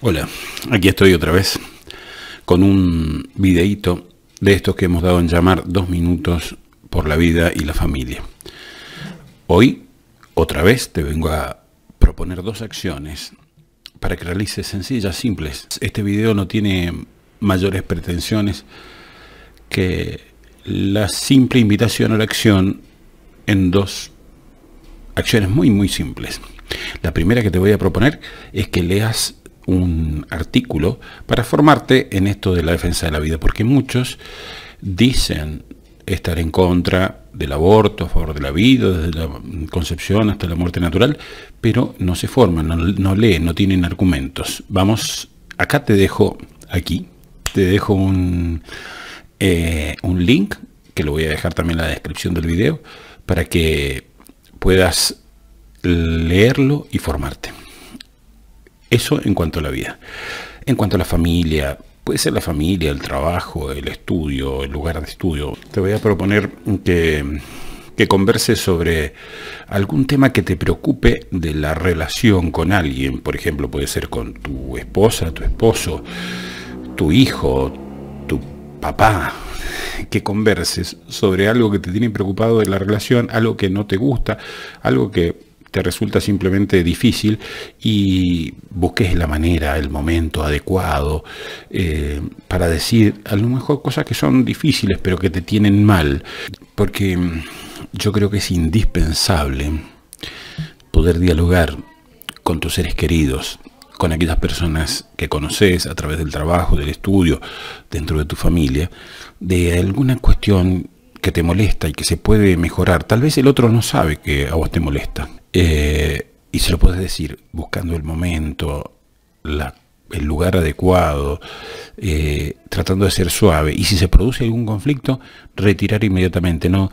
Hola, aquí estoy otra vez con un videíto de estos que hemos dado en llamar dos minutos por la vida y la familia. Hoy, otra vez, te vengo a proponer dos acciones para que realices sencillas, simples. Este video no tiene mayores pretensiones que la simple invitación a la acción en dos acciones muy, muy simples. La primera que te voy a proponer es que leas un artículo para formarte en esto de la defensa de la vida, porque muchos dicen estar en contra del aborto, a favor de la vida, desde la concepción hasta la muerte natural, pero no se forman, no, leen, no tienen argumentos. Vamos, acá te dejo, aquí, te dejo un, eh, un link, que lo voy a dejar también en la descripción del video, para que puedas leerlo y formarte. Eso en cuanto a la vida. En cuanto a la familia, puede ser la familia, el trabajo, el estudio, el lugar de estudio. Te voy a proponer que, converses sobre algún tema que te preocupe de la relación con alguien. Por ejemplo, puede ser con tu esposa, tu esposo, tu hijo, tu papá, que converses sobre algo que te tiene preocupado de la relación, algo que no te gusta, algo que te resulta simplemente difícil y busques la manera, el momento adecuado eh, para decir a lo mejor cosas que son difíciles pero que te tienen mal, porque mm, yo creo que es indispensable poder dialogar con tus seres queridos, con aquellas personas que conoces a través del trabajo, del estudio, dentro de tu familia, de alguna cuestión que te molesta y que se puede mejorar. Tal vez el otro no sabe que a vos te molesta. Eh, y se lo puedes decir buscando el momento, el lugar adecuado, eh, tratando de ser suave. Y si se produce algún conflicto, retirar inmediatamente, no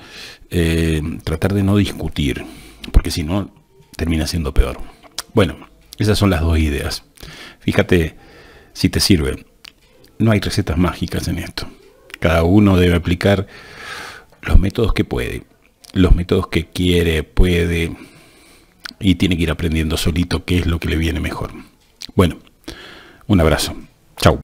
eh, tratar de no discutir, porque si no, termina siendo peor. Bueno, esas son las dos ideas. Fíjate si te sirve. No hay recetas mágicas en esto. Cada uno debe aplicar los métodos que puede, los métodos que quiere, puede, y tiene que ir aprendiendo solito qué es lo que le viene mejor. Bueno, un abrazo. Chau.